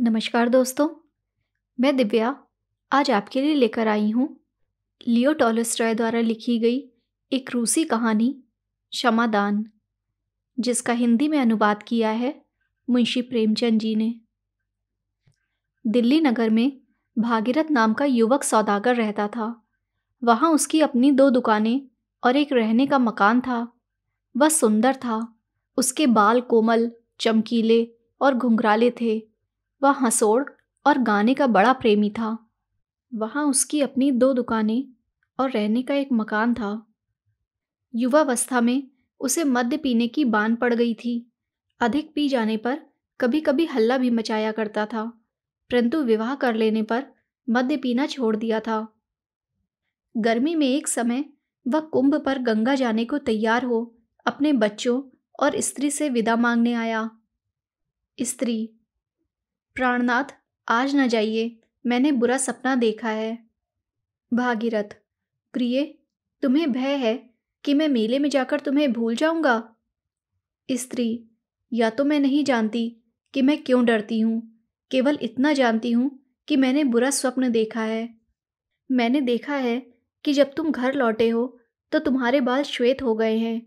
नमस्कार दोस्तों मैं दिव्या आज आपके लिए लेकर आई हूँ लियो टॉलस्टॉय द्वारा लिखी गई एक रूसी कहानी क्षमादान जिसका हिंदी में अनुवाद किया है मुंशी प्रेमचंद जी ने दिल्ली नगर में भागीरथ नाम का युवक सौदागर रहता था वहाँ उसकी अपनी दो दुकानें और एक रहने का मकान था वह सुंदर था उसके बाल कोमल चमकीले और घुंघराले थे वह हंसोड़ और गाने का बड़ा प्रेमी था वहाँ उसकी अपनी दो दुकानें और रहने का एक मकान था युवावस्था में उसे मद्य पीने की बान पड़ गई थी अधिक पी जाने पर कभी कभी हल्ला भी मचाया करता था परंतु विवाह कर लेने पर मद्य पीना छोड़ दिया था गर्मी में एक समय वह कुंभ पर गंगा जाने को तैयार हो अपने बच्चों और स्त्री से विदा मांगने आया स्त्री प्राणनाथ आज न जाइए मैंने बुरा सपना देखा है भागीरथ प्रिय तुम्हें भय है कि मैं मेले में जाकर तुम्हें भूल जाऊंगा स्त्री या तो मैं नहीं जानती कि मैं क्यों डरती हूँ केवल इतना जानती हूँ कि मैंने बुरा स्वप्न देखा है मैंने देखा है कि जब तुम घर लौटे हो तो तुम्हारे बाल श्वेत हो गए हैं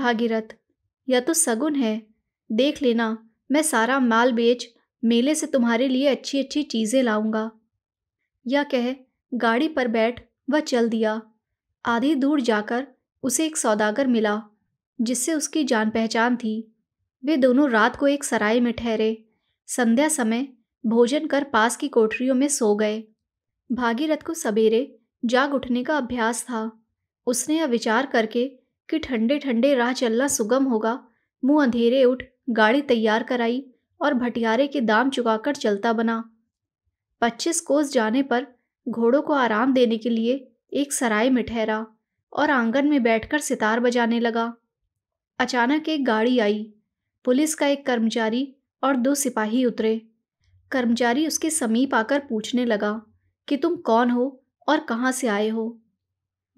भागीरथ या तो सगुन है देख लेना मैं सारा माल बेच मेले से तुम्हारे लिए अच्छी अच्छी चीज़ें लाऊंगा या कह गाड़ी पर बैठ वह चल दिया आधी दूर जाकर उसे एक सौदागर मिला जिससे उसकी जान पहचान थी वे दोनों रात को एक सराय में ठहरे संध्या समय भोजन कर पास की कोठरियों में सो गए भागीरथ को सवेरे जाग उठने का अभ्यास था उसने यह विचार करके कि ठंडे ठंडे राह चलना सुगम होगा मुंह अंधेरे उठ गाड़ी तैयार कराई और भटियारे के दाम चुकाकर चलता बना पच्चीस कोस जाने पर घोड़ों को आराम देने के लिए एक सराय में ठहरा और आंगन में बैठकर सितार बजाने लगा अचानक एक गाड़ी आई पुलिस का एक कर्मचारी और दो सिपाही उतरे कर्मचारी उसके समीप आकर पूछने लगा कि तुम कौन हो और कहाँ से आए हो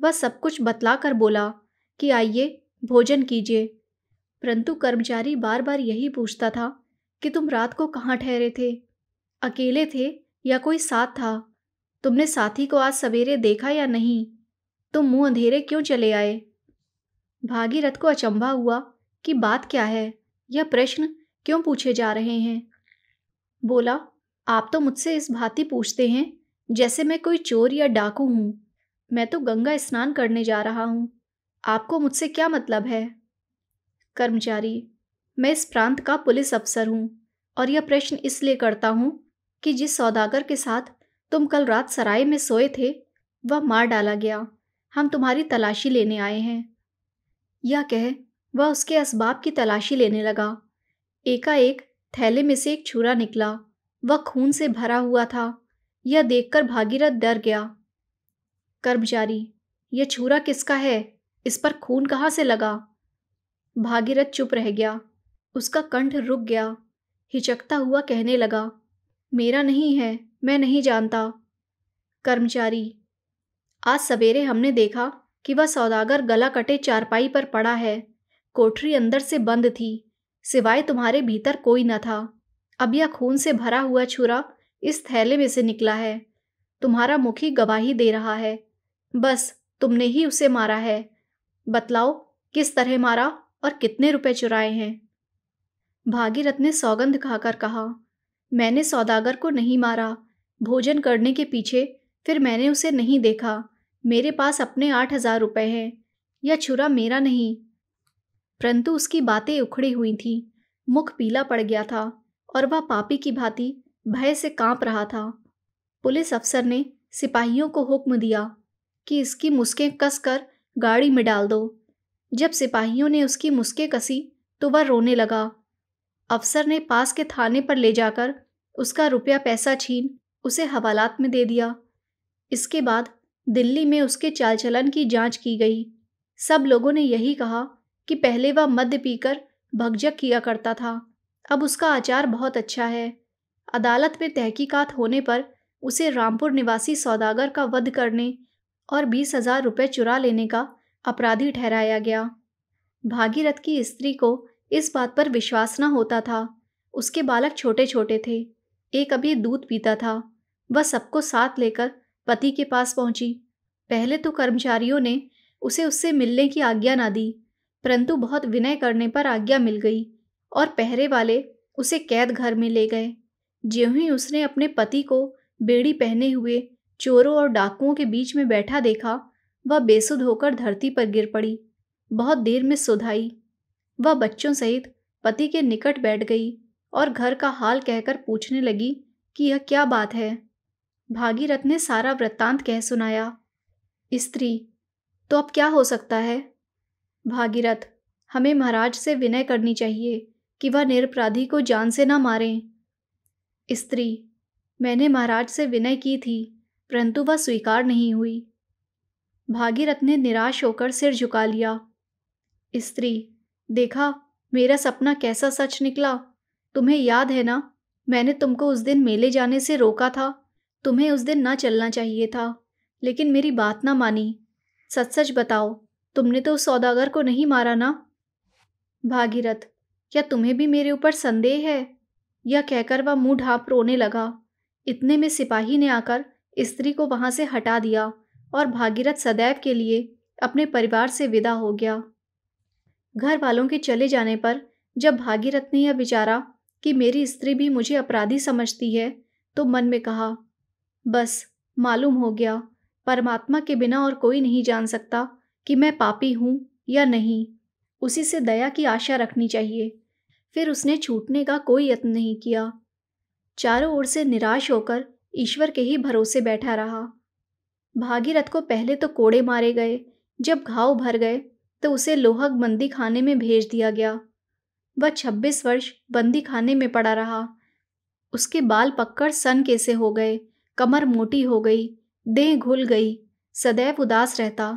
वह सब कुछ बतला कर बोला कि आइए भोजन कीजिए परंतु कर्मचारी बार बार यही पूछता था कि तुम रात को कहाँ ठहरे थे अकेले थे या कोई साथ था तुमने साथी को आज सवेरे देखा या नहीं तुम मुंह अंधेरे क्यों चले आए भागीरथ को अचंभा हुआ कि बात क्या है यह प्रश्न क्यों पूछे जा रहे हैं बोला आप तो मुझसे इस भांति पूछते हैं जैसे मैं कोई चोर या डाकू हूँ मैं तो गंगा स्नान करने जा रहा हूँ आपको मुझसे क्या मतलब है कर्मचारी मैं इस प्रांत का पुलिस अफसर हूँ और यह प्रश्न इसलिए करता हूँ कि जिस सौदागर के साथ तुम कल रात सराय में सोए थे वह मार डाला गया हम तुम्हारी तलाशी लेने आए हैं यह कह वह उसके असबाब की तलाशी लेने लगा एकाएक थैले में से एक छुरा निकला वह खून से भरा हुआ था यह देखकर भागीरथ डर गया कर्मचारी यह छुरा किसका है इस पर खून कहाँ से लगा भागीरथ चुप रह गया उसका कंठ रुक गया हिचकता हुआ कहने लगा मेरा नहीं है मैं नहीं जानता कर्मचारी आज सवेरे हमने देखा कि वह सौदागर गला कटे चारपाई पर पड़ा है कोठरी अंदर से बंद थी सिवाय तुम्हारे भीतर कोई न था अब यह खून से भरा हुआ छुरा इस थैले में से निकला है तुम्हारा मुखी गवाही दे रहा है बस तुमने ही उसे मारा है बतलाओ किस तरह मारा और कितने रुपए चुराए हैं भागीरथ ने सौगंध खाकर कहा मैंने सौदागर को नहीं मारा भोजन करने के पीछे फिर मैंने उसे नहीं देखा मेरे पास अपने आठ हजार रुपये हैं यह छुरा मेरा नहीं परंतु उसकी बातें उखड़ी हुई थीं मुख पीला पड़ गया था और वह पापी की भांति भय से कांप रहा था पुलिस अफसर ने सिपाहियों को हुक्म दिया कि इसकी मुस्कें कसकर गाड़ी में डाल दो जब सिपाहियों ने उसकी मुस्कें कसी तो वह रोने लगा अफसर ने पास के थाने पर ले जाकर उसका रुपया पैसा छीन उसे हवालात में दे दिया इसके बाद दिल्ली में उसके चाल चलन की जांच की गई सब लोगों ने यही कहा कि पहले वह मद्य पीकर भगजक किया करता था अब उसका आचार बहुत अच्छा है अदालत में तहकीकात होने पर उसे रामपुर निवासी सौदागर का वध करने और बीस हजार रुपये चुरा लेने का अपराधी ठहराया गया भागीरथ की स्त्री को इस बात पर विश्वास न होता था उसके बालक छोटे छोटे थे एक अभी दूध पीता था वह सबको साथ लेकर पति के पास पहुंची पहले तो कर्मचारियों ने उसे उससे मिलने की आज्ञा ना दी परंतु बहुत विनय करने पर आज्ञा मिल गई और पहरे वाले उसे कैद घर में ले गए ज्यों ही उसने अपने पति को बेड़ी पहने हुए चोरों और डाकुओं के बीच में बैठा देखा वह बेसुध होकर धरती पर गिर पड़ी बहुत देर में सुधाई वह बच्चों सहित पति के निकट बैठ गई और घर का हाल कहकर पूछने लगी कि यह क्या बात है भागीरथ ने सारा वृत्तांत कह सुनाया स्त्री तो अब क्या हो सकता है भागीरथ हमें महाराज से विनय करनी चाहिए कि वह निरपराधी को जान से ना मारें स्त्री मैंने महाराज से विनय की थी परंतु वह स्वीकार नहीं हुई भागीरथ ने निराश होकर सिर झुका लिया स्त्री देखा मेरा सपना कैसा सच निकला तुम्हें याद है ना मैंने तुमको उस दिन मेले जाने से रोका था तुम्हें उस दिन ना चलना चाहिए था लेकिन मेरी बात ना मानी सच सच बताओ तुमने तो उस सौदागर को नहीं मारा ना भागीरथ क्या तुम्हें भी मेरे ऊपर संदेह है यह कहकर वह मुंह ढाप रोने लगा इतने में सिपाही ने आकर स्त्री को वहां से हटा दिया और भागीरथ सदैव के लिए अपने परिवार से विदा हो गया घर वालों के चले जाने पर जब भागीरथ ने यह विचारा कि मेरी स्त्री भी मुझे अपराधी समझती है तो मन में कहा बस मालूम हो गया परमात्मा के बिना और कोई नहीं जान सकता कि मैं पापी हूँ या नहीं उसी से दया की आशा रखनी चाहिए फिर उसने छूटने का कोई यत्न नहीं किया चारों ओर से निराश होकर ईश्वर के ही भरोसे बैठा रहा भागीरथ को पहले तो कोड़े मारे गए जब घाव भर गए तो उसे लोहक बंदी खाने में भेज दिया गया वह छब्बीस वर्ष बंदी खाने में पड़ा रहा उसके बाल पक्कर सन कैसे हो गए कमर मोटी हो गई देह घुल गई सदैव उदास रहता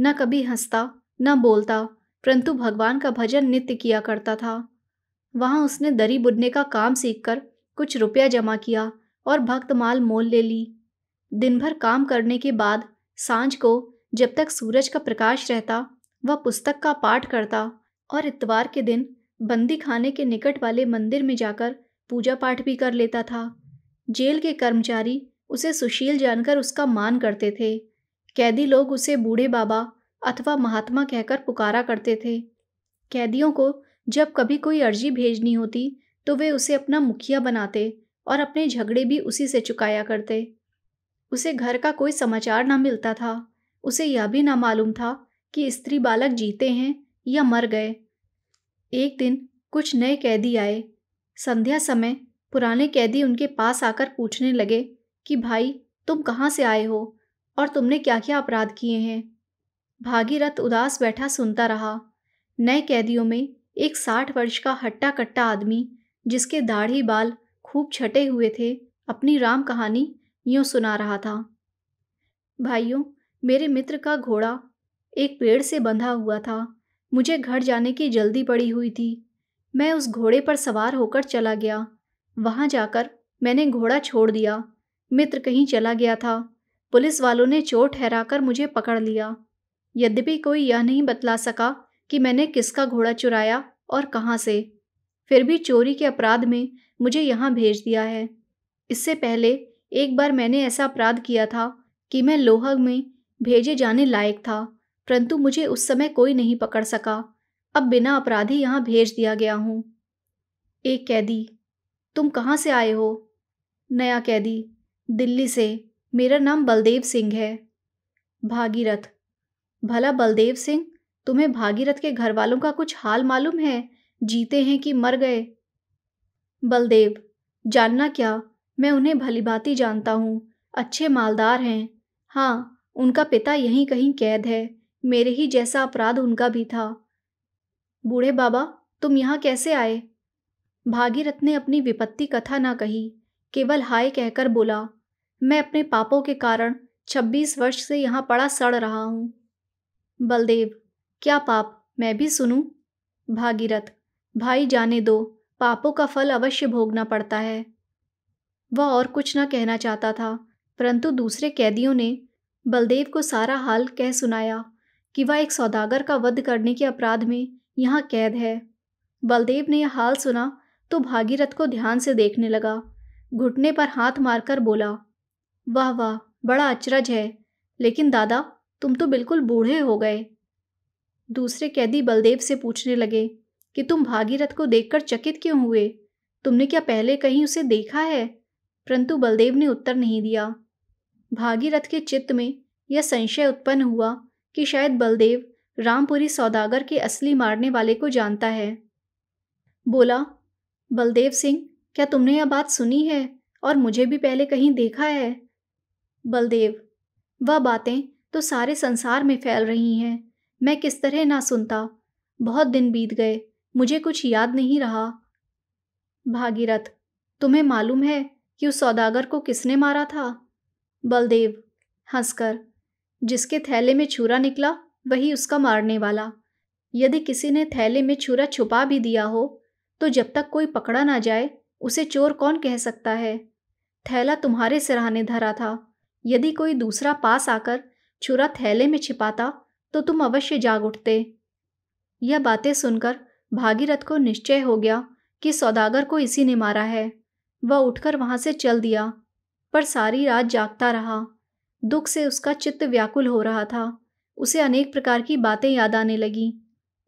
न कभी हंसता न बोलता परंतु भगवान का भजन नित्य किया करता था वहाँ उसने दरी बुनने का काम सीखकर कुछ रुपया जमा किया और भक्तमाल मोल ले ली दिन भर काम करने के बाद सांझ को जब तक सूरज का प्रकाश रहता वह पुस्तक का पाठ करता और इतवार के दिन बंदी खाने के निकट वाले मंदिर में जाकर पूजा पाठ भी कर लेता था जेल के कर्मचारी उसे सुशील जानकर उसका मान करते थे कैदी लोग उसे बूढ़े बाबा अथवा महात्मा कहकर पुकारा करते थे कैदियों को जब कभी कोई अर्जी भेजनी होती तो वे उसे अपना मुखिया बनाते और अपने झगड़े भी उसी से चुकाया करते उसे घर का कोई समाचार ना मिलता था उसे यह भी ना मालूम था कि स्त्री बालक जीते हैं या मर गए एक दिन कुछ नए कैदी आए संध्या समय पुराने कैदी उनके पास आकर पूछने लगे कि भाई तुम कहाँ से आए हो और तुमने क्या क्या अपराध किए हैं भागीरथ उदास बैठा सुनता रहा नए कैदियों में एक साठ वर्ष का हट्टा कट्टा आदमी जिसके दाढ़ी बाल खूब छटे हुए थे अपनी राम कहानी यूँ सुना रहा था भाइयों मेरे मित्र का घोड़ा एक पेड़ से बंधा हुआ था मुझे घर जाने की जल्दी पड़ी हुई थी मैं उस घोड़े पर सवार होकर चला गया वहां जाकर मैंने घोड़ा छोड़ दिया मित्र कहीं चला गया था पुलिस वालों ने चोर ठहराकर मुझे पकड़ लिया यद्यपि कोई यह नहीं बतला सका कि मैंने किसका घोड़ा चुराया और कहाँ से फिर भी चोरी के अपराध में मुझे यहाँ भेज दिया है इससे पहले एक बार मैंने ऐसा अपराध किया था कि मैं लोहग में भेजे जाने लायक था परंतु मुझे उस समय कोई नहीं पकड़ सका अब बिना अपराधी यहां भेज दिया गया हूं एक कैदी तुम कहां से आए हो नया कैदी दिल्ली से मेरा नाम बलदेव सिंह है भागीरथ भला बलदेव सिंह तुम्हें भागीरथ के घर वालों का कुछ हाल मालूम है जीते हैं कि मर गए बलदेव जानना क्या मैं उन्हें भलीभांति जानता हूँ अच्छे मालदार हैं हाँ उनका पिता यहीं कहीं कैद है मेरे ही जैसा अपराध उनका भी था बूढ़े बाबा तुम यहाँ कैसे आए भागीरथ ने अपनी विपत्ति कथा ना कही केवल हाय कहकर बोला मैं अपने पापों के कारण छब्बीस वर्ष से यहाँ पड़ा सड़ रहा हूँ बलदेव क्या पाप मैं भी सुनूं? भागीरथ भाई जाने दो पापों का फल अवश्य भोगना पड़ता है वह और कुछ न कहना चाहता था परंतु दूसरे कैदियों ने बलदेव को सारा हाल कह सुनाया कि वह एक सौदागर का वध करने के अपराध में यहाँ कैद है बलदेव ने यह हाल सुना तो भागीरथ को ध्यान से देखने लगा घुटने पर हाथ मारकर बोला वाह वाह बड़ा अचरज है लेकिन दादा तुम तो बिल्कुल बूढ़े हो गए दूसरे कैदी बलदेव से पूछने लगे कि तुम भागीरथ को देखकर चकित क्यों हुए तुमने क्या पहले कहीं उसे देखा है परंतु बलदेव ने उत्तर नहीं दिया भागीरथ के चित्त में यह संशय उत्पन्न हुआ कि शायद बलदेव रामपुरी सौदागर के असली मारने वाले को जानता है बोला बलदेव सिंह क्या तुमने यह बात सुनी है और मुझे भी पहले कहीं देखा है बलदेव वह बातें तो सारे संसार में फैल रही हैं मैं किस तरह ना सुनता बहुत दिन बीत गए मुझे कुछ याद नहीं रहा भागीरथ तुम्हें मालूम है कि उस सौदागर को किसने मारा था बलदेव हंसकर जिसके थैले में छुरा निकला वही उसका मारने वाला यदि किसी ने थैले में छुरा छुपा भी दिया हो तो जब तक कोई पकड़ा ना जाए उसे चोर कौन कह सकता है थैला तुम्हारे सिरहाने धरा था यदि कोई दूसरा पास आकर छुरा थैले में छिपाता तो तुम अवश्य जाग उठते यह बातें सुनकर भागीरथ को निश्चय हो गया कि सौदागर को इसी ने मारा है वह उठकर वहां से चल दिया पर सारी रात जागता रहा दुख से उसका चित्त व्याकुल हो रहा था उसे अनेक प्रकार की बातें याद आने लगीं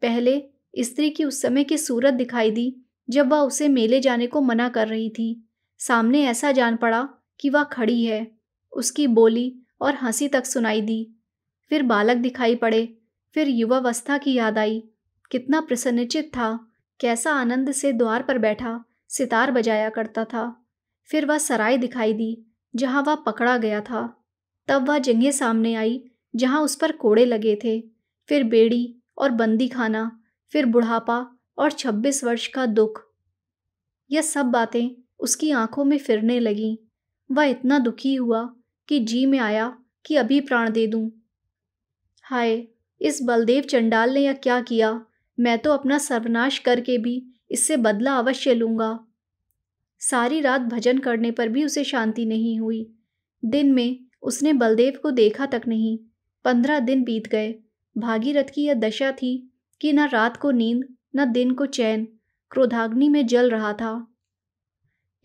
पहले स्त्री की उस समय की सूरत दिखाई दी जब वह उसे मेले जाने को मना कर रही थी सामने ऐसा जान पड़ा कि वह खड़ी है उसकी बोली और हंसी तक सुनाई दी फिर बालक दिखाई पड़े फिर युवावस्था की याद आई कितना प्रसन्नचित था कैसा आनंद से द्वार पर बैठा सितार बजाया करता था फिर वह सराय दिखाई दी जहाँ वह पकड़ा गया था तब वह जगह सामने आई जहाँ उस पर कोड़े लगे थे फिर बेड़ी और बंदी खाना फिर बुढ़ापा और छब्बीस वर्ष का दुख यह सब बातें उसकी आंखों में फिरने लगीं वह इतना दुखी हुआ कि जी में आया कि अभी प्राण दे दूं। हाय इस बलदेव चंडाल ने यह क्या किया मैं तो अपना सर्वनाश करके भी इससे बदला अवश्य लूंगा सारी रात भजन करने पर भी उसे शांति नहीं हुई दिन में उसने बलदेव को देखा तक नहीं पंद्रह दिन बीत गए भागीरथ की यह दशा थी कि न रात को नींद न दिन को चैन क्रोधाग्नि में जल रहा था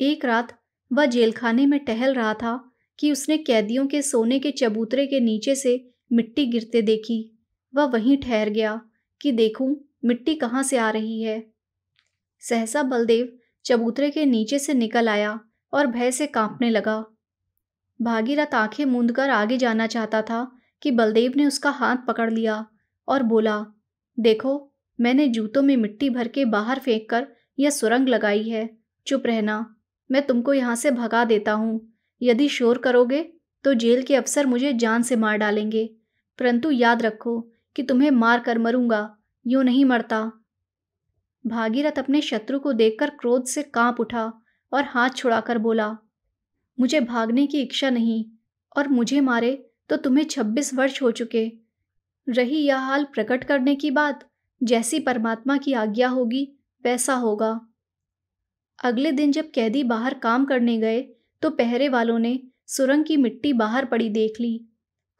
एक रात वह जेलखाने में टहल रहा था कि उसने कैदियों के सोने के चबूतरे के नीचे से मिट्टी गिरते देखी वह वहीं ठहर गया कि देखूं मिट्टी कहाँ से आ रही है सहसा बलदेव चबूतरे के नीचे से निकल आया और भय से कांपने लगा भागीरथ आंखें मूंदकर आगे जाना चाहता था कि बलदेव ने उसका हाथ पकड़ लिया और बोला देखो मैंने जूतों में मिट्टी भर के बाहर फेंक कर यह सुरंग लगाई है चुप रहना मैं तुमको यहाँ से भगा देता हूँ यदि शोर करोगे तो जेल के अफसर मुझे जान से मार डालेंगे परंतु याद रखो कि तुम्हें मार कर मरूंगा यूं नहीं मरता भागीरथ अपने शत्रु को देखकर क्रोध से कांप उठा और हाथ छुड़ाकर बोला मुझे भागने की इच्छा नहीं और मुझे मारे तो तुम्हें छब्बीस वर्ष हो चुके रही यह हाल प्रकट करने की बात जैसी परमात्मा की आज्ञा होगी वैसा होगा अगले दिन जब कैदी बाहर काम करने गए तो पहरे वालों ने सुरंग की मिट्टी बाहर पड़ी देख ली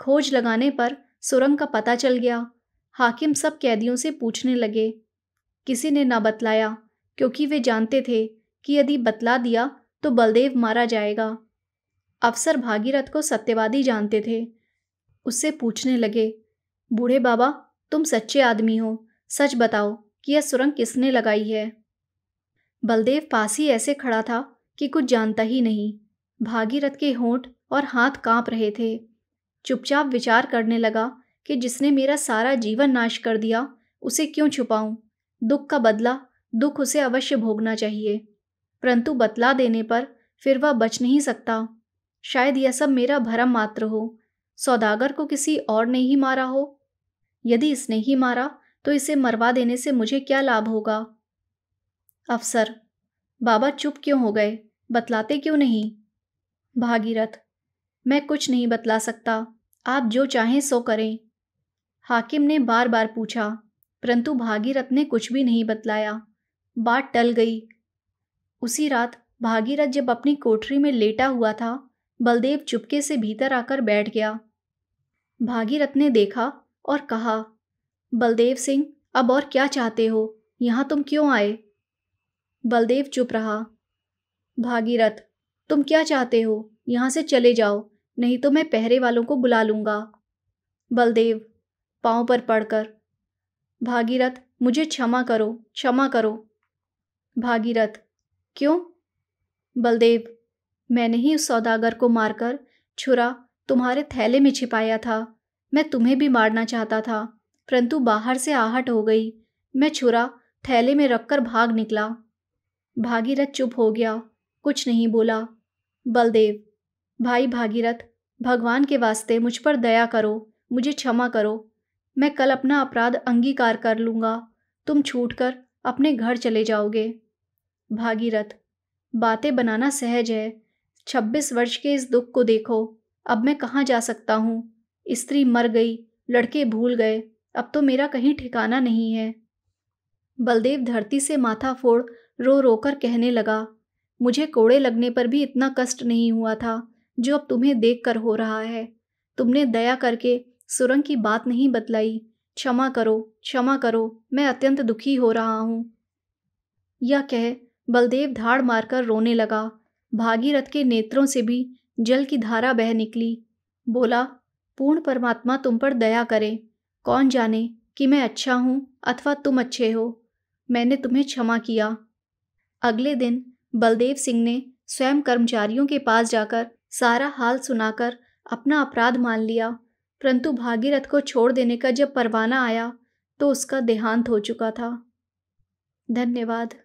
खोज लगाने पर सुरंग का पता चल गया हाकिम सब कैदियों से पूछने लगे किसी ने ना बतलाया क्योंकि वे जानते थे कि यदि बतला दिया तो बलदेव मारा जाएगा अफसर भागीरथ को सत्यवादी जानते थे उससे पूछने लगे बूढ़े बाबा तुम सच्चे आदमी हो सच बताओ कि यह सुरंग किसने लगाई है बलदेव पास ही ऐसे खड़ा था कि कुछ जानता ही नहीं भागीरथ के होंठ और हाथ कांप रहे थे चुपचाप विचार करने लगा कि जिसने मेरा सारा जीवन नाश कर दिया उसे क्यों छुपाऊं दुख का बदला दुख उसे अवश्य भोगना चाहिए परंतु बतला देने पर फिर वह बच नहीं सकता शायद यह सब मेरा भरम मात्र हो सौदागर को किसी और ने ही मारा हो यदि इसने ही मारा तो इसे मरवा देने से मुझे क्या लाभ होगा अफसर बाबा चुप क्यों हो गए बतलाते क्यों नहीं भागीरथ मैं कुछ नहीं बतला सकता आप जो चाहें सो करें हाकिम ने बार बार पूछा परंतु भागीरथ ने कुछ भी नहीं बतलाया बात टल गई उसी रात भागीरथ जब अपनी कोठरी में लेटा हुआ था बलदेव चुपके से भीतर आकर बैठ गया भागीरथ ने देखा और कहा बलदेव सिंह अब और क्या चाहते हो यहाँ तुम क्यों आए बलदेव चुप रहा भागीरथ तुम क्या चाहते हो यहाँ से चले जाओ नहीं तो मैं पहरे वालों को बुला लूँगा बलदेव पाँव पर पड़कर भागीरथ मुझे क्षमा करो क्षमा करो भागीरथ क्यों बलदेव मैंने ही उस सौदागर को मारकर छुरा तुम्हारे थैले में छिपाया था मैं तुम्हें भी मारना चाहता था परंतु बाहर से आहट हो गई मैं छुरा थैले में रखकर भाग निकला भागीरथ चुप हो गया कुछ नहीं बोला बलदेव भाई भागीरथ भगवान के वास्ते मुझ पर दया करो मुझे क्षमा करो मैं कल अपना अपराध अंगीकार कर लूँगा तुम छूट कर अपने घर चले जाओगे भागीरथ बातें बनाना सहज है छब्बीस वर्ष के इस दुख को देखो अब मैं कहाँ जा सकता हूँ स्त्री मर गई लड़के भूल गए अब तो मेरा कहीं ठिकाना नहीं है बलदेव धरती से माथा फोड़ रो रो कर कहने लगा मुझे कोड़े लगने पर भी इतना कष्ट नहीं हुआ था जो अब तुम्हें देख कर हो रहा है तुमने दया करके सुरंग की बात नहीं बतलाई क्षमा करो क्षमा करो मैं अत्यंत दुखी हो रहा हूँ यह कह बलदेव धाड़ मारकर रोने लगा भागीरथ के नेत्रों से भी जल की धारा बह निकली बोला पूर्ण परमात्मा तुम पर दया करे कौन जाने कि मैं अच्छा हूँ अथवा तुम अच्छे हो मैंने तुम्हें क्षमा किया अगले दिन बलदेव सिंह ने स्वयं कर्मचारियों के पास जाकर सारा हाल सुनाकर अपना अपराध मान लिया परंतु भागीरथ को छोड़ देने का जब परवाना आया तो उसका देहांत हो चुका था धन्यवाद